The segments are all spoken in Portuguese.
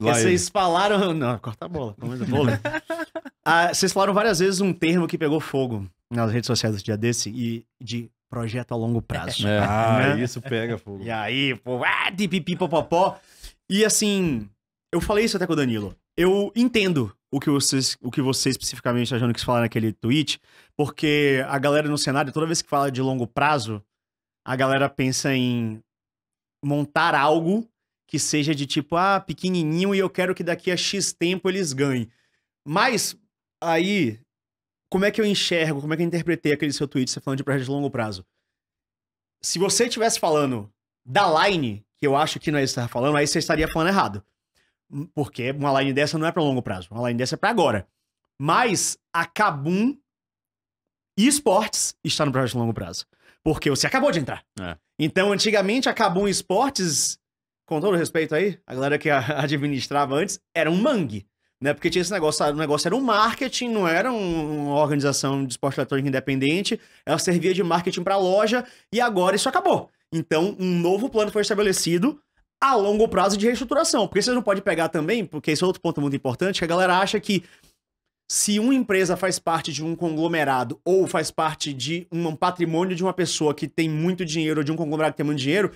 Vocês falaram. Não, corta a bola, pelo menos eu ah, vocês falaram várias vezes um termo que pegou fogo nas redes sociais do dia desse e de projeto a longo prazo. É, né? ah, né? isso pega fogo. E aí, pô, ah, popopó. E assim, eu falei isso até com o Danilo. Eu entendo o que vocês, o que vocês especificamente tá achando que falar naquele tweet, porque a galera no cenário, toda vez que fala de longo prazo, a galera pensa em montar algo que seja de tipo, ah, pequenininho e eu quero que daqui a X tempo eles ganhem. Mas aí, como é que eu enxergo, como é que eu interpretei aquele seu tweet, você falando de projeto de longo prazo? Se você estivesse falando da line, que eu acho que não é isso que você estava falando, aí você estaria falando errado. Hum, porque uma line dessa não é para longo prazo, uma line dessa é para agora. Mas a Kabum e esportes está no projeto de longo prazo. Porque você acabou de entrar. É. Então, antigamente, a Kabum Esportes com todo respeito aí, a galera que administrava antes, era um mangue. Né? Porque tinha esse negócio, o negócio era um marketing, não era uma organização de esporte eletrônico independente, ela servia de marketing para loja e agora isso acabou. Então, um novo plano foi estabelecido a longo prazo de reestruturação. Porque vocês não podem pegar também, porque esse é outro ponto muito importante, que a galera acha que se uma empresa faz parte de um conglomerado ou faz parte de um patrimônio de uma pessoa que tem muito dinheiro ou de um conglomerado que tem muito dinheiro,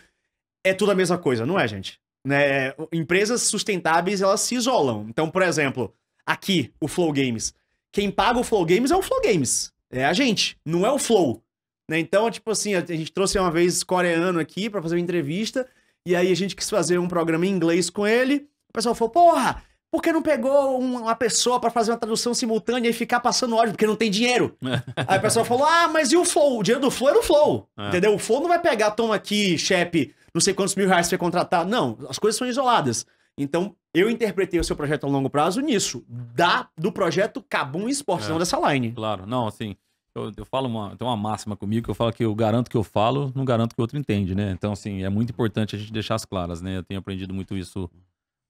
é tudo a mesma coisa, não é, gente? Né? Empresas sustentáveis, elas se isolam. Então, por exemplo, aqui, o Flow Games. Quem paga o Flow Games é o Flow Games. É a gente, não é o Flow. Né? Então, tipo assim, a gente trouxe uma vez coreano aqui para fazer uma entrevista, e aí a gente quis fazer um programa em inglês com ele. O pessoal falou, porra, por que não pegou uma pessoa para fazer uma tradução simultânea e ficar passando ódio? Porque não tem dinheiro. aí o pessoal falou: ah, mas e o Flow? O dinheiro do Flow era o Flow. É. Entendeu? O Flow não vai pegar, toma aqui, chefe, não sei quantos mil reais você vai contratar. Não, as coisas são isoladas. Então, eu interpretei o seu projeto a longo prazo nisso, da, do projeto Cabum Esportes, é, não dessa line. Claro, não, assim, eu, eu falo uma, tem uma máxima comigo que eu falo que eu garanto que eu falo, não garanto que o outro entende, né? Então, assim, é muito importante a gente deixar as claras, né? Eu tenho aprendido muito isso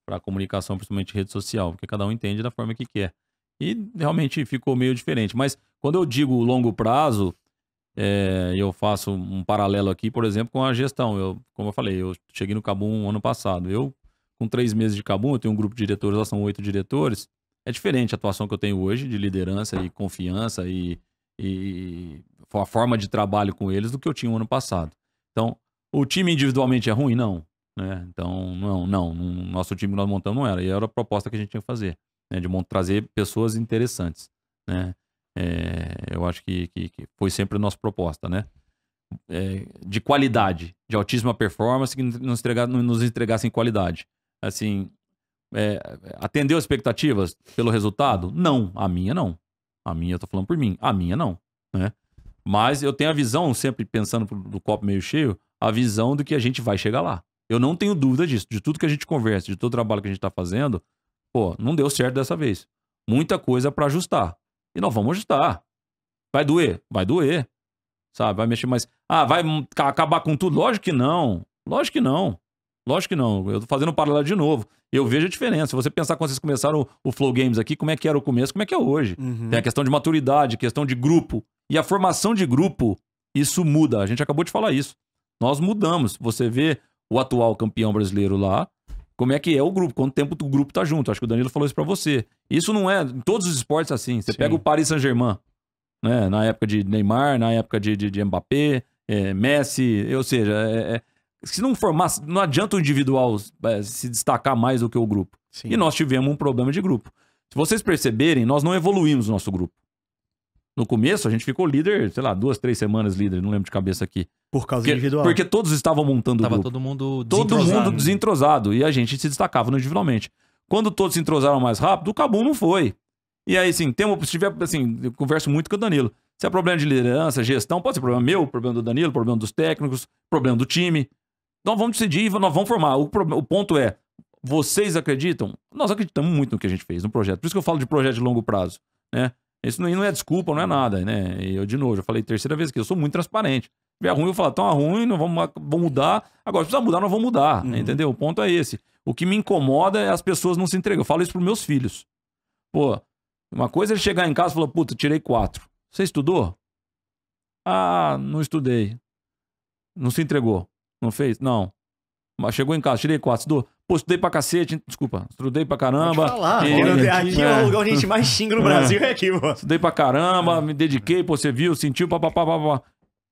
para comunicação, principalmente rede social, porque cada um entende da forma que quer. E realmente ficou meio diferente. Mas quando eu digo longo prazo, é, eu faço um paralelo aqui, por exemplo, com a gestão. Eu, como eu falei, eu cheguei no Cabum ano passado. Eu, com três meses de Cabum, eu tenho um grupo de diretores, lá são oito diretores. É diferente a atuação que eu tenho hoje de liderança e confiança e, e a forma de trabalho com eles do que eu tinha o ano passado. Então, o time individualmente é ruim? Não. Né? Então, não, não. Nosso time que nós montamos não era. E era a proposta que a gente tinha que fazer, né? de trazer pessoas interessantes. Né? É, eu acho que, que, que, foi sempre a nossa proposta, né? É, de qualidade, de altíssima performance, que nos, nos entregassem qualidade. Assim, é, atendeu as expectativas pelo resultado? Não, a minha não. A minha, eu tô falando por mim, a minha não, né? Mas eu tenho a visão, sempre pensando do copo meio cheio, a visão de que a gente vai chegar lá. Eu não tenho dúvida disso. De tudo que a gente conversa, de todo o trabalho que a gente está fazendo, pô, não deu certo dessa vez. Muita coisa para ajustar. E nós vamos ajustar. Vai doer? Vai doer. Sabe? Vai mexer mais. Ah, vai acabar com tudo? Lógico que não. Lógico que não. Lógico que não. Eu tô fazendo um paralelo de novo. Eu vejo a diferença. Se você pensar quando vocês começaram o, o Flow Games aqui, como é que era o começo, como é que é hoje. Uhum. Tem a questão de maturidade, questão de grupo. E a formação de grupo, isso muda. A gente acabou de falar isso. Nós mudamos. Você vê o atual campeão brasileiro lá, como é que é o grupo, quanto tempo o grupo tá junto. Acho que o Danilo falou isso para você. Isso não é em todos os esportes é assim. Você Sim. pega o Paris Saint-Germain, né? Na época de Neymar, na época de, de, de Mbappé, é, Messi, ou seja, é, é, se não formasse, não adianta o individual é, se destacar mais do que o grupo. Sim. E nós tivemos um problema de grupo. Se vocês perceberem, nós não evoluímos o nosso grupo. No começo, a gente ficou líder, sei lá, duas, três semanas líder, não lembro de cabeça aqui. Por causa porque, individual. Porque todos estavam montando Tava o grupo. todo mundo desentrosado. Todo mundo né? desentrosado. E a gente se destacava individualmente. Quando todos se entrosaram mais rápido, o Cabum não foi. E aí, assim, tem se tiver, assim, eu converso muito com o Danilo. Se é problema de liderança, gestão, pode ser problema meu, problema do Danilo, problema dos técnicos, problema do time. Nós então, vamos decidir, nós vamos formar. O, o ponto é, vocês acreditam? Nós acreditamos muito no que a gente fez, no projeto. Por isso que eu falo de projeto de longo prazo, né? Isso não é desculpa, não é nada, né? Eu, de novo, já falei terceira vez que eu sou muito transparente. Se ruim, eu falo, tá ruim, não vamos, vamos mudar. Agora, se precisar mudar, não vamos mudar, uhum. entendeu? O ponto é esse. O que me incomoda é as pessoas não se entregam. Eu falo isso pros meus filhos. Pô, uma coisa é ele chegar em casa e falar, puta, tirei quatro. Você estudou? Ah, não estudei. Não se entregou. Não fez? Não. Mas chegou em casa, tirei quatro, estudou. Pô, estudei pra cacete, desculpa, estudei pra caramba. Falar, e, mano, aqui é o é. lugar onde a gente mais xinga no é. Brasil, é, é aqui, pô. Estudei pra caramba, me dediquei, pô, você viu, sentiu, papapá, papapá.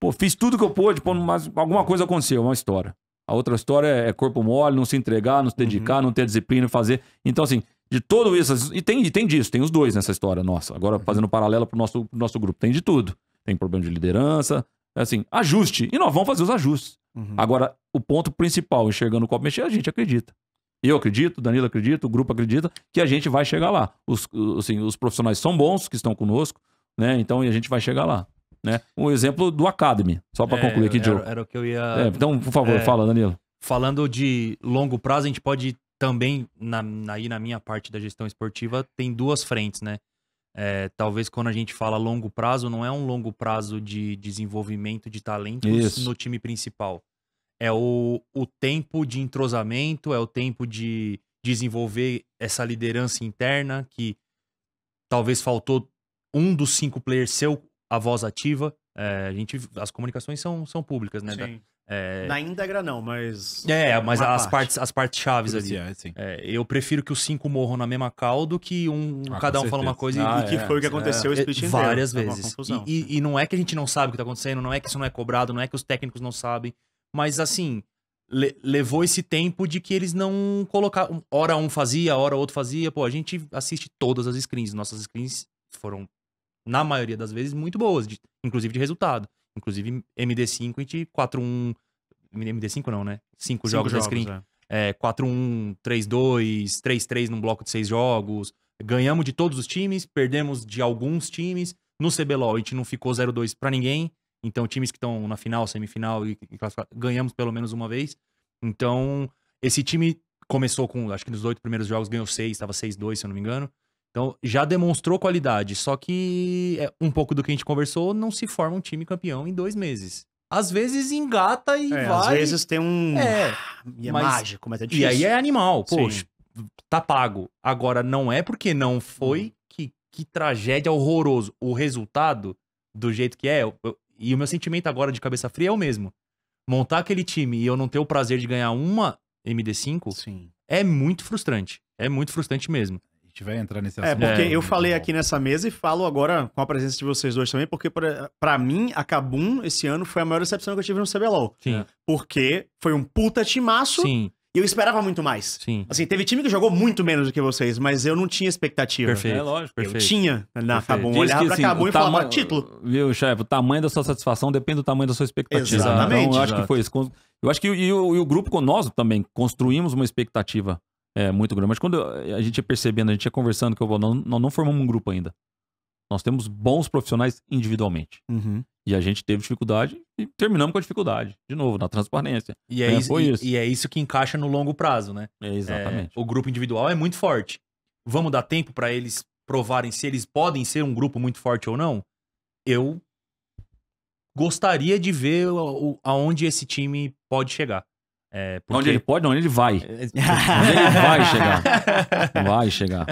Pô, fiz tudo que eu pude, pô, mas alguma coisa aconteceu, é uma história. A outra história é corpo mole, não se entregar, não se dedicar, uhum. não ter disciplina, fazer. Então, assim, de todo isso, e tem, e tem disso, tem os dois nessa história nossa. Agora, uhum. fazendo paralelo pro nosso, pro nosso grupo, tem de tudo. Tem problema de liderança, assim, ajuste. E nós vamos fazer os ajustes. Uhum. Agora, o ponto principal, enxergando o copo mexer, a gente acredita. Eu acredito, Danilo acredita, o grupo acredita que a gente vai chegar lá. Os, assim, os profissionais são bons que estão conosco, né? Então a gente vai chegar lá. Né? Um exemplo do Academy, só para é, concluir aqui, Joe. Era, era, o que eu ia. É, então, por favor, é, fala, Danilo. Falando de longo prazo, a gente pode também, na, aí na minha parte da gestão esportiva, tem duas frentes, né? É, talvez quando a gente fala longo prazo, não é um longo prazo de desenvolvimento de talentos Isso. no time principal. É o, o tempo de entrosamento, é o tempo de desenvolver essa liderança interna que talvez faltou um dos cinco players seu a voz ativa. É, a gente, as comunicações são, são públicas, né? Da, é... Na íntegra não, mas. É, é mas as parte. partes, as partes chaves ali. É, eu prefiro que os cinco morram na mesma caldo do que um, ah, cada um certeza. fala uma coisa ah, e. que ah, foi o que é. aconteceu é, o split Várias é vezes. E, e, e, não é que a gente não sabe o que tá acontecendo, não é que isso não é cobrado, não é que os técnicos não sabem. Mas assim, le, levou esse tempo de que eles não colocaram. Hora um fazia, hora outro fazia. Pô, a gente assiste todas as screens. Nossas screens foram, na maioria das vezes, muito boas, de, inclusive de resultado. Inclusive, MD5, a gente 4-1. MD5 não, né? 5 jogos, jogos na screen. É. É, 4-1, 3-2, 3-3 num bloco de 6 jogos. Ganhamos de todos os times, perdemos de alguns times. No CBLOL, a gente não ficou 0-2 pra ninguém. Então, times que estão na final, semifinal e, e ganhamos pelo menos uma vez. Então, esse time começou com, acho que nos oito primeiros jogos ganhou seis, estava 6-2, se eu não me engano. Então, já demonstrou qualidade, só que é um pouco do que a gente conversou, não se forma um time campeão em dois meses. Às vezes engata e é, vai. Às vezes tem um. É, e é mas... mágico, mas é difícil. E aí é animal, poxa, Sim. tá pago. Agora, não é porque não foi, hum. que, que tragédia horroroso. O resultado, do jeito que é, eu, eu, e o meu sentimento agora de cabeça fria é o mesmo. Montar aquele time e eu não ter o prazer de ganhar uma MD5 Sim. é muito frustrante. É muito frustrante mesmo tiver entrar nesse é, assunto. É, porque é, eu falei bom. aqui nessa mesa e falo agora com a presença de vocês dois também, porque para mim, a Cabum esse ano foi a maior decepção que eu tive no CBLOL. Sim. É. Porque foi um puta timaço. Sim. E eu esperava muito mais. Sim. Assim, teve time que jogou muito menos do que vocês, mas eu não tinha expectativa. Perfeito. É lógico, perfeito. Eu tinha na Cabum. Olhava pra assim, Cabum e falava título. Viu, chefe? O tamanho da sua satisfação depende do tamanho da sua expectativa. Exatamente. Então, eu acho que foi isso. Eu acho que e o, e o grupo conosco também construímos uma expectativa é, muito grande. Mas quando eh, a gente ia percebendo, a gente ia conversando que eu vou nós não formamos um grupo ainda. Nós temos bons profissionais individualmente. Uhum. E a gente teve dificuldade e terminamos com a dificuldade, de novo, na transparência. E é, é isso, e, isso. e é isso que encaixa no longo prazo, né? É, exatamente. É, o grupo individual é muito forte. Vamos dar tempo para eles provarem se eles podem ser um grupo muito forte ou não? Eu gostaria de ver aonde esse time pode chegar. É, porque... Onde ele pode, não, onde ele vai. onde ele vai chegar. Vai chegar.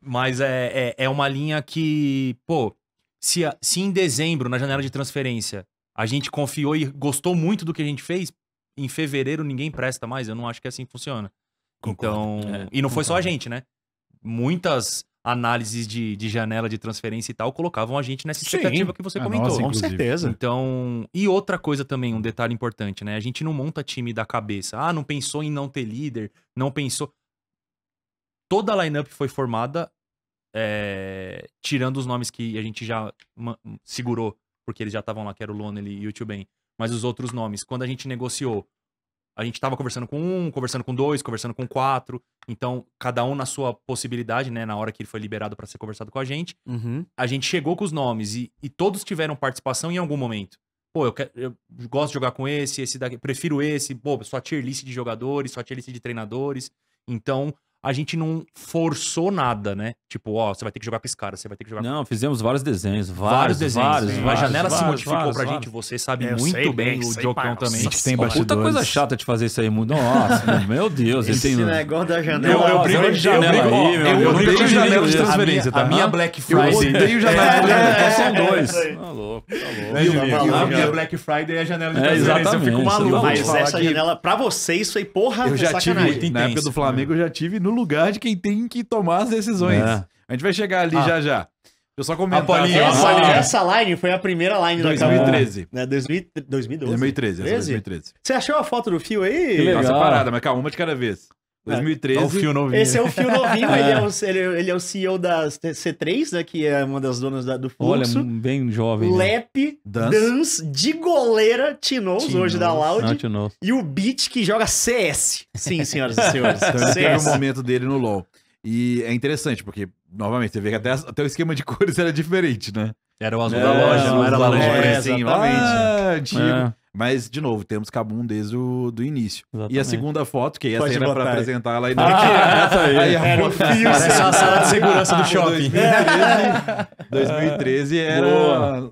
Mas é, é, é, uma linha que, pô, se, se em dezembro, na janela de transferência, a gente confiou e gostou muito do que a gente fez, em fevereiro ninguém presta mais. Eu não acho que é assim funciona. Concordo. Então. É, e não concordo. foi só a gente, né? Muitas análises de, de janela de transferência e tal colocavam a gente nessa expectativa Sim, que você ah, comentou. Nossa, com certeza. Então, e outra coisa também, um detalhe importante, né? A gente não monta time da cabeça. Ah, não pensou em não ter líder, não pensou. Toda a lineup foi formada, é... tirando os nomes que a gente já segurou, porque eles já estavam lá, que era o Lonely e o Tio Ben. Mas os outros nomes, quando a gente negociou a gente estava conversando com um, conversando com dois, conversando com quatro. Então, cada um na sua possibilidade, né? Na hora que ele foi liberado para ser conversado com a gente. Uhum. A gente chegou com os nomes e, e, todos tiveram participação em algum momento. Pô, eu, quero, eu, gosto de jogar com esse, esse daqui, prefiro esse. Pô, sua tier list de jogadores, sua tier list de treinadores. Então, a gente não forçou nada, né? Tipo, ó, você vai ter que jogar com esse cara, você vai ter que jogar Não, fizemos vários desenhos, vários, vários desenhos. Vários, sim, né? vários, a janela vários, se modificou pra gente, você sabe é, eu muito bem, o Jocão também. A gente tem bastidores. Puta coisa chata de fazer isso aí, nossa, meu Deus. Esse tem... negócio da janela. Eu, eu brigo de janela eu aí, meu Eu, eu odeio janela de transferência, tá? A minha Black Friday. Eu odeio é janela de transferência, tá? são é, dois. Tá louco, tá louco. A minha Black Friday é a janela de transferência, eu fico maluco. Mas essa janela, pra você, isso aí, porra, Eu já tive, na época do né? Flamengo, eu já tive no lugar de quem tem que tomar as decisões. É. A gente vai chegar ali ah. já já. Eu só comentar. A essa, ah. essa line foi a primeira line 2013. da 2013. 2012. 2013, 2013. Você achou a foto do fio aí? Que tá legal. Nossa, parada, mas calma, uma de cada vez. 2013. É, tá o fio novinho. Esse é o fio novinho, ele, é o, ele, ele, é o CEO da C3, né? Que é uma das donas da, do fluxo. Olha, bem jovem. Né? Lepe Dance. de goleira, Tinous, hoje da Loud. Ah, e o Beat, que joga CS. Sim, senhoras e senhores. então, teve o momento dele no LoL. E é interessante, porque, novamente, você vê que até, até o esquema de cores era diferente, né? Era o azul é, da loja, não era o laranja. É, exatamente. Ah, antigo. É. Mas, de novo, temos Cabum desde o do início. Exatamente. E a segunda foto, que ah, né? essa era para apresentar lá e não ah, aí. aí era é, o fio. Parece assim, a sala de segurança do shopping. 2013, 2013 era,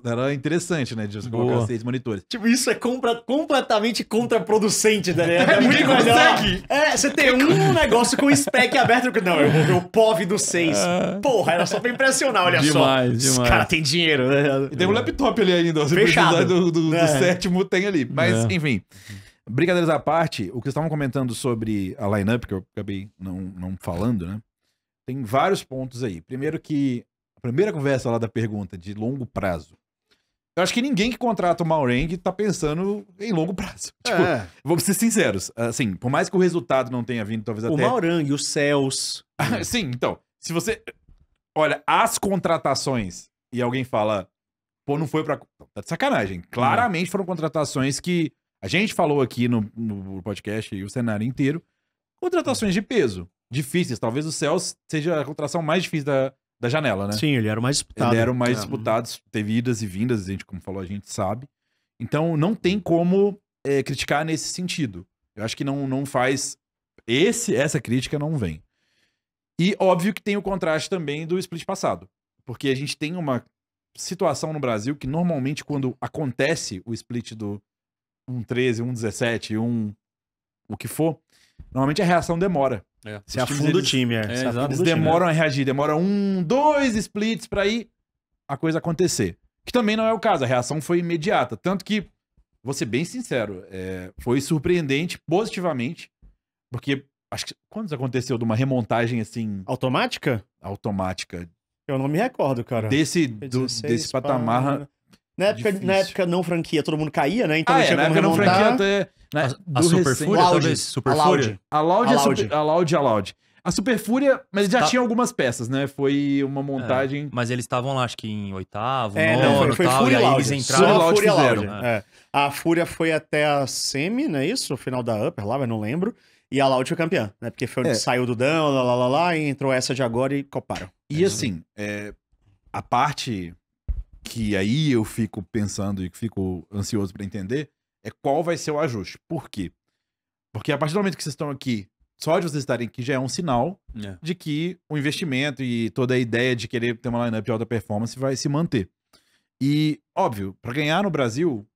era interessante, né? De você colocar seis monitores. Tipo, isso é compra, completamente contraproducente, Daniel. É, é muito melhor. É, você tem um negócio com spec aberto. Não, eu vou ver o POV do 6. Ah. Porra, era só pra impressionar, olha demais, só. Demais, demais. Os caras têm dinheiro, né? E tem um laptop ali ainda. Fechado. Do, do, do é. sétimo tem ali. Mas, é. enfim. Brincadeiras à parte, o que estavam comentando sobre a lineup, que eu acabei não, não falando, né? Tem vários pontos aí. Primeiro que a primeira conversa lá da pergunta de longo prazo. Eu acho que ninguém que contrata o Maureng tá pensando em longo prazo. Tipo, é. vamos ser sinceros. Assim, por mais que o resultado não tenha vindo, talvez o até. O Maureng, os céus. Sim, então. Se você. Olha, as contratações e alguém fala Pô, não foi pra. Tá de sacanagem. Claramente foram contratações que a gente falou aqui no, no podcast e o cenário inteiro. Contratações de peso, difíceis. Talvez o Celso seja a contratação mais difícil da, da janela, né? Sim, ele era o mais disputado. Ele era o mais é. disputado, teve idas e vindas, a gente, como falou, a gente sabe. Então não tem como é, criticar nesse sentido. Eu acho que não, não faz. Esse, essa crítica não vem. E óbvio que tem o contraste também do split passado. Porque a gente tem uma situação no Brasil que normalmente quando acontece o split do 1.13, 1.17, 1 o que for, normalmente a reação demora. É. Se afunda o time, é. é se eles demoram time, é. a reagir, demora um, dois splits para ir a coisa acontecer. Que também não é o caso, a reação foi imediata. Tanto que, vou ser bem sincero, é, foi surpreendente positivamente, porque acho que quando aconteceu de uma remontagem assim. Automática? Automática. Eu não me recordo, cara. Desse, do, 16, desse patamar. Na época, na época não franquia, todo mundo caía, né? Então ah, é, na época não franquia até. Né? a, a é Super Fúria, talvez. Super a Fúria. É a Loud, a Loud, a Loud. A Loud. A Super Fúria, mas já tá. tinha algumas peças, né? Foi uma é, montagem. É, mas eles estavam lá, acho que em oitavo, é, nono, não, foi, foi tal, Fúria e aí eles entraram. Só Loud Fúria fizeram. Loud. É. A Fúria foi até a semi, não é isso? O final da Upper lá, mas não lembro. E a Loud foi campeã, né? Porque foi onde é. saiu do Dão, lá, lá, lá, lá, e entrou essa de agora e coparam. E assim, é, a parte que aí eu fico pensando e fico ansioso para entender é qual vai ser o ajuste. Por quê? Porque a partir do momento que vocês estão aqui, só de vocês estarem aqui já é um sinal é. de que o investimento e toda a ideia de querer ter uma lineup de alta performance vai se manter. E, óbvio, para ganhar no Brasil,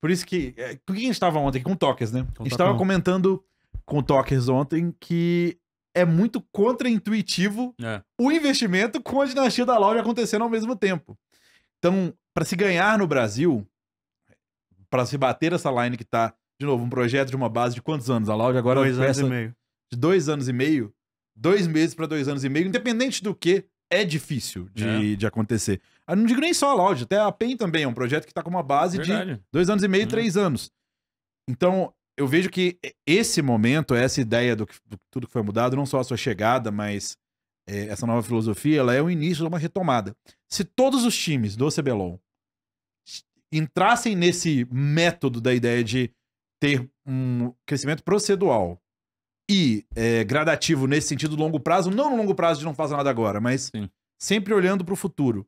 por isso que. É, com quem a gente estava ontem? Com o Tokers, né? Com a gente estava comentando com o Tokers ontem que é muito contraintuitivo é. o investimento com a dinastia da Laura acontecendo ao mesmo tempo. Então, para se ganhar no Brasil, para se bater essa line que tá, de novo, um projeto de uma base de quantos anos? A Laura agora dois anos e meio. De dois anos e meio, dois meses para dois anos e meio, independente do que, é difícil de, é. de acontecer. Eu ah, não digo nem só a Loud, até a PEN também é um projeto que está com uma base Verdade. de dois anos e meio, hum. três anos. Então, eu vejo que esse momento, essa ideia do, que, do tudo que foi mudado, não só a sua chegada, mas é, essa nova filosofia, ela é o início de uma retomada. Se todos os times do CBLOL entrassem nesse método da ideia de ter um crescimento procedural e é, gradativo nesse sentido longo prazo, não no longo prazo de não fazer nada agora, mas Sim. sempre olhando para o futuro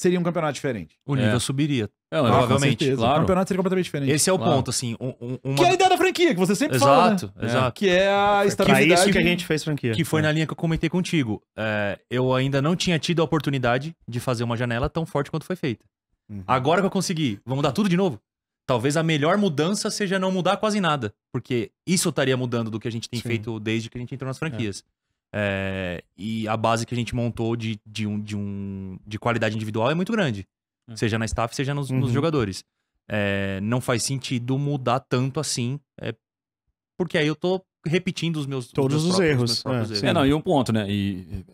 seria um campeonato diferente. O nível é. subiria. É, ah, provavelmente, claro. O campeonato seria completamente diferente. Esse é o claro. ponto, assim. Um, um, uma... Que é a ideia da franquia, que você sempre né? exato, fala. Exato, né? exato. Que é a estabilidade. É isso que a gente fez franquia. Que foi é. na linha que eu comentei contigo. É, eu ainda não tinha tido a oportunidade de fazer uma janela tão forte quanto foi feita. Uhum. Agora que eu consegui, vamos dar tudo de novo? Talvez a melhor mudança seja não mudar quase nada. Porque isso estaria mudando do que a gente tem Sim. feito desde que a gente entrou nas é. franquias. É, e a base que a gente montou de, de, um, de, um, de qualidade individual é muito grande. É. Seja na staff, seja nos, uhum. nos jogadores. É, não faz sentido mudar tanto assim, é, porque aí eu tô repetindo os meus todos os, meus os próprios, erros. É, erros. é, não, e um ponto, né? E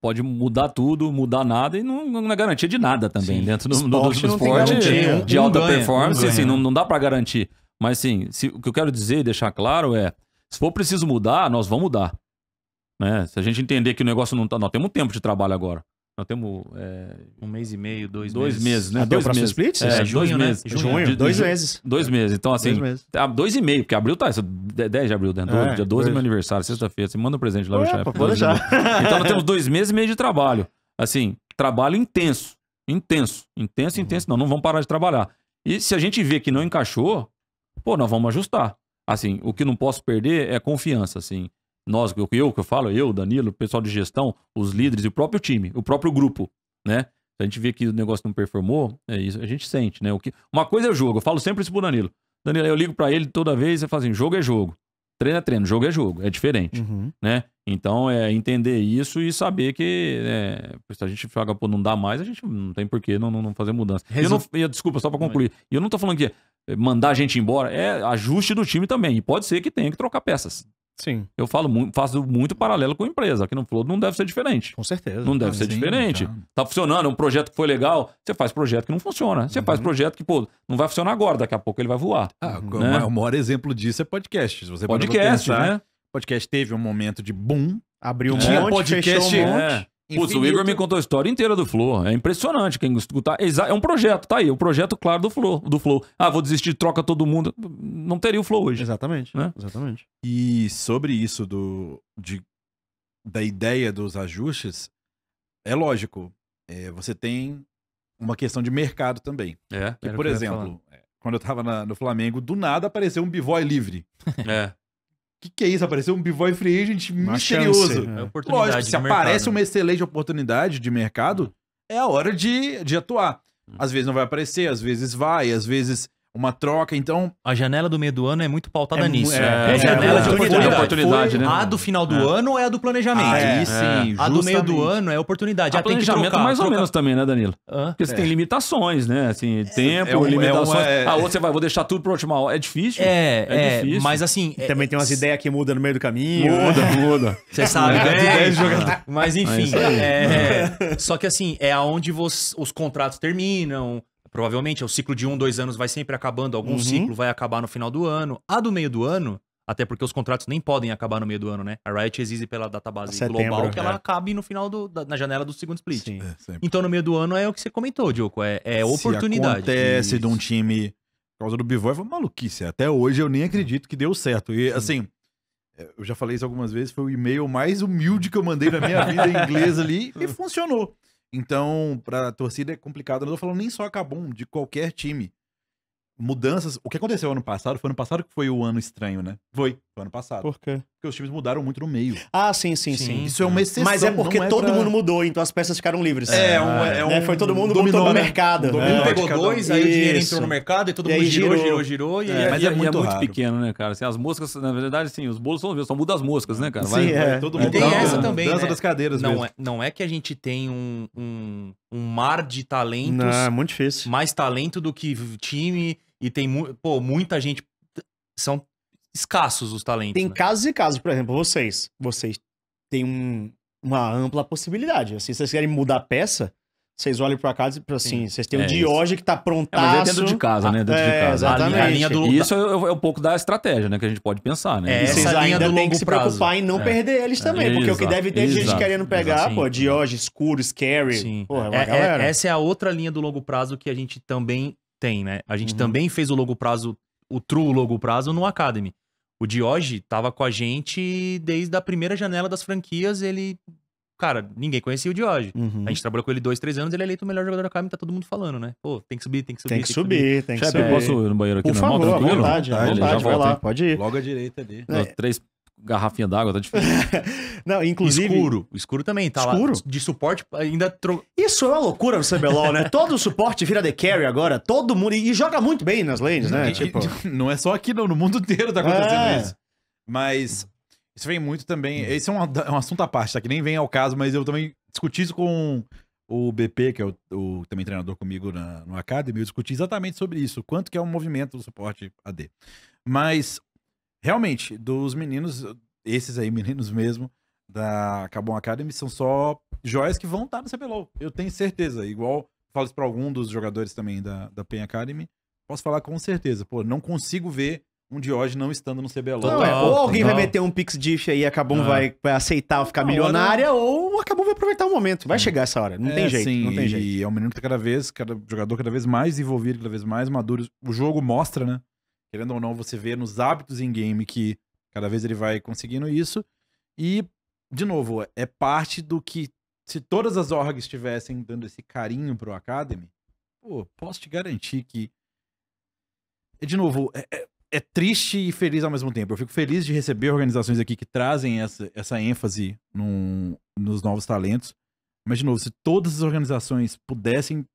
pode mudar tudo, mudar nada e não, não é garantia de nada também sim. dentro do esporte, do, do esporte é, de alta ganha, performance, assim, não, não dá para garantir. Mas sim, se, o que eu quero dizer e deixar claro é, se for preciso mudar, nós vamos mudar. Né? Se a gente entender que o negócio não está. Nós temos um tempo de trabalho agora. Nós temos. É... Um mês e meio, dois, dois meses. meses né? Ah, dois o próximo meses. split? É, é junho, dois né? meses. Junho, de, dois meses. Dois meses. Então, assim. Dois, meses. Tá, dois e meio, porque abril tá. 10 de abril, né? É, dia 12 é meu aniversário, sexta-feira. Você manda um presente lá no é, chefe. Então, nós temos dois meses e meio de trabalho. Assim, trabalho intenso. Intenso. Intenso, uhum. intenso. Não, não vamos parar de trabalhar. E se a gente vê que não encaixou, pô, nós vamos ajustar. Assim, o que não posso perder é confiança, assim nós, eu, que eu falo, eu, Danilo, o pessoal de gestão, os líderes e o próprio time, o próprio grupo, né? Se a gente vê que o negócio não performou, é isso, a gente sente, né? O que, uma coisa é o jogo, eu falo sempre isso pro Danilo. Danilo, eu ligo para ele toda vez e falo assim, jogo é jogo. Treino é treino, jogo é jogo, é diferente, uhum. né? Então é entender isso e saber que é, se a gente joga por não dá mais, a gente não tem porquê não, não, não fazer mudança. Eu não, eu, desculpa, só para concluir. Eu não tô falando que é mandar a gente embora é ajuste do time também. E pode ser que tenha que trocar peças. Sim. Eu falo muito, faço muito paralelo com a empresa. Aqui no Flow não deve ser diferente. Com certeza. Não deve ah, ser sim, diferente. Tá funcionando, é um projeto que foi legal, você faz projeto que não funciona. Você uhum. faz projeto que, pô, não vai funcionar agora, daqui a pouco ele vai voar. Ah, né? É o maior exemplo disso é podcast. Você podcast, pensar, né? Podcast teve um momento de boom. Abriu um é. monte, podcast, fechou um monte. É. Putz, o Igor me contou a história inteira do Flow. É impressionante quem escutar. É um projeto, tá aí. O um projeto, claro, do Flow. Do Flow. Ah, vou desistir, troca todo mundo. Não teria o Flow hoje. Exatamente. Né? Exatamente. E sobre isso do, de, da ideia dos ajustes, é lógico. É, você tem uma questão de mercado também. É. Que, por exemplo, é, quando eu tava na, no Flamengo, do nada apareceu um bivói livre. É. que, que é isso? Apareceu um b-boy free agent uma misterioso. Chance, é. é Lógico, se aparece mercado. Né? uma excelente oportunidade de mercado, é a hora de, de atuar. Hum. Às vezes não vai aparecer, às vezes vai, às vezes uma troca. Então. A janela do meio do ano é muito pautada é, nisso. É, é, é, é a é, janela de oportunidade. oportunidade né? A do final do ano é a do planejamento. Aí sim. A do meio do ano é oportunidade. A ah, planejamento trocar, mais ou menos também, né, Danilo? Ah, Porque você tem limitações, né? Assim, tempo, limitações. A outra você vai, vou deixar tudo pro última hora. É difícil. É, é, difícil. Mas assim. Também tem umas ideias que mudam no meio do caminho. Né? Muda, muda. Você sabe, Mas enfim. Só que assim, é onde os contratos terminam. Provavelmente, é o ciclo de um, dois anos vai sempre acabando, algum uhum. ciclo vai acabar no final do ano. A do meio do ano, até porque os contratos nem podem acabar no meio do ano, né? A Riot exige pela database Setembro, global que é. ela acabe no final do, da, na janela do segundo split. Sim, é, então no meio do ano é o que você comentou, Diogo, é, é oportunidade. Se acontece Isso. de um time por causa do é uma maluquice. Até hoje eu nem acredito que deu certo. E Sim. assim, é, eu já falei isso algumas vezes, foi o e-mail mais humilde que eu mandei na minha vida em inglês ali e funcionou. Então, para a torcida é complicado. Eu não tô falando nem só a de qualquer time. Mudanças. O que aconteceu ano passado, foi ano passado que foi o ano estranho, né? Foi ano passado. Por quê? Porque os times mudaram muito no meio. Ah, sim, sim, sim. sim. Isso é uma exceção. Mas é porque é todo pra... mundo mudou, então as peças ficaram livres. É, é, um, ah, é né? um, Foi todo mundo dominou, no né? mercado. todo mundo pegou dois, aí o dinheiro entrou no mercado e todo e mundo girou, girou, girou. girou e, é. É. mas é e é, muito, muito pequeno, né, cara? Assim, as moscas, na verdade, sim, os bolos são só muda as moscas, né, cara? Vai, sim, vai, todo mundo. Tem essa também. Dança né? das cadeiras, não é Não é que a gente tem um, um, um mar de talentos. Não, é muito difícil. Mais talento do que time. E tem, pô, muita gente. São escassos os talentos. Tem né? casos e casos, por exemplo, vocês. Vocês têm um, uma ampla possibilidade. Assim, vocês querem mudar a peça, vocês olham pra casa e assim, vocês têm é, o Dioge que tá prontado. É, mas é dentro de casa, né? Dentro é, de casa. Exatamente. A linha, do... Isso é, é, um pouco da estratégia, né? Que a gente pode pensar, né? É, vocês ainda tem que se preocupar em não é. perder eles é. também, porque exato, o que deve ter exato, gente querendo pegar, exato, pô, Dioge, escuro, scary. Sim. Pô, é essa é a outra linha do longo prazo que a gente também tem, né? A gente uhum. também fez o longo prazo, o true longo prazo no Academy. O Dioge tava com a gente desde a primeira janela das franquias, ele. Cara, ninguém conhecia o Dioge. Uhum. A gente trabalhou com ele dois, três anos, ele é eleito o melhor jogador da Academy, tá todo mundo falando, né? Pô, tem que subir, tem que subir. Tem que, tem que subir, tem que subir. posso ir no banheiro aqui? Por favor, a vontade, vontade, vai lá. Pode ir. Logo à direita ali. É. Três garrafinha d'água, tá difícil. não, inclusive. Escuro. Escuro também, tá escuro? lá. De suporte, ainda. Tro... Isso é uma loucura no CBLOL, né? Todo o suporte vira The Carry agora, todo mundo. E joga muito bem nas lanes, né? E, tipo... não é só aqui, não. No mundo inteiro tá acontecendo é. isso. Mas. Isso vem muito também. Esse é um, é um assunto à parte, tá? Que nem vem ao caso, mas eu também discuti isso com o BP, que é o, o também treinador comigo na, no Academy. Eu discuti exatamente sobre isso. Quanto que é o um movimento do suporte AD. Mas realmente, dos meninos, esses aí, meninos mesmo, da Cabon Academy, são só joias que vão estar tá no CBLOL. Eu tenho certeza. Igual falo isso pra algum dos jogadores também da, da Pen Academy, posso falar com certeza. Pô, não consigo ver um hoje não estando no CBLO. ou é alguém vai meter um Pix Dish aí e acabou é. ah. vai aceitar ficar milionária, ou acabou vai aproveitar o momento. Vai é. chegar essa hora. Não é, tem jeito. Sim, não tem jeito. E é um menino que tá cada vez, cada jogador cada vez mais envolvido, cada vez mais maduro. O jogo mostra, né? Querendo ou não, você vê nos hábitos em game que cada vez ele vai conseguindo isso. E, de novo, é parte do que se todas as orgs estivessem dando esse carinho pro Academy, pô, posso te garantir que. É, de novo, é, é, é, triste e feliz ao mesmo tempo. Eu fico feliz de receber organizações aqui que trazem essa, essa ênfase num, nos novos talentos. Mas, de novo, se todas as organizações pudessem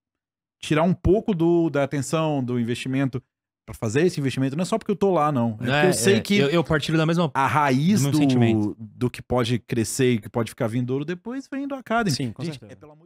tirar um pouco do, da atenção, do investimento para fazer esse investimento, não é só porque eu tô lá, não. É, é eu sei é, que. Eu, eu, partilho da mesma. A raiz do, do, do que pode crescer e que pode ficar vindouro depois vem do Academy. Sim, com Gente, certeza. É, pelo amor de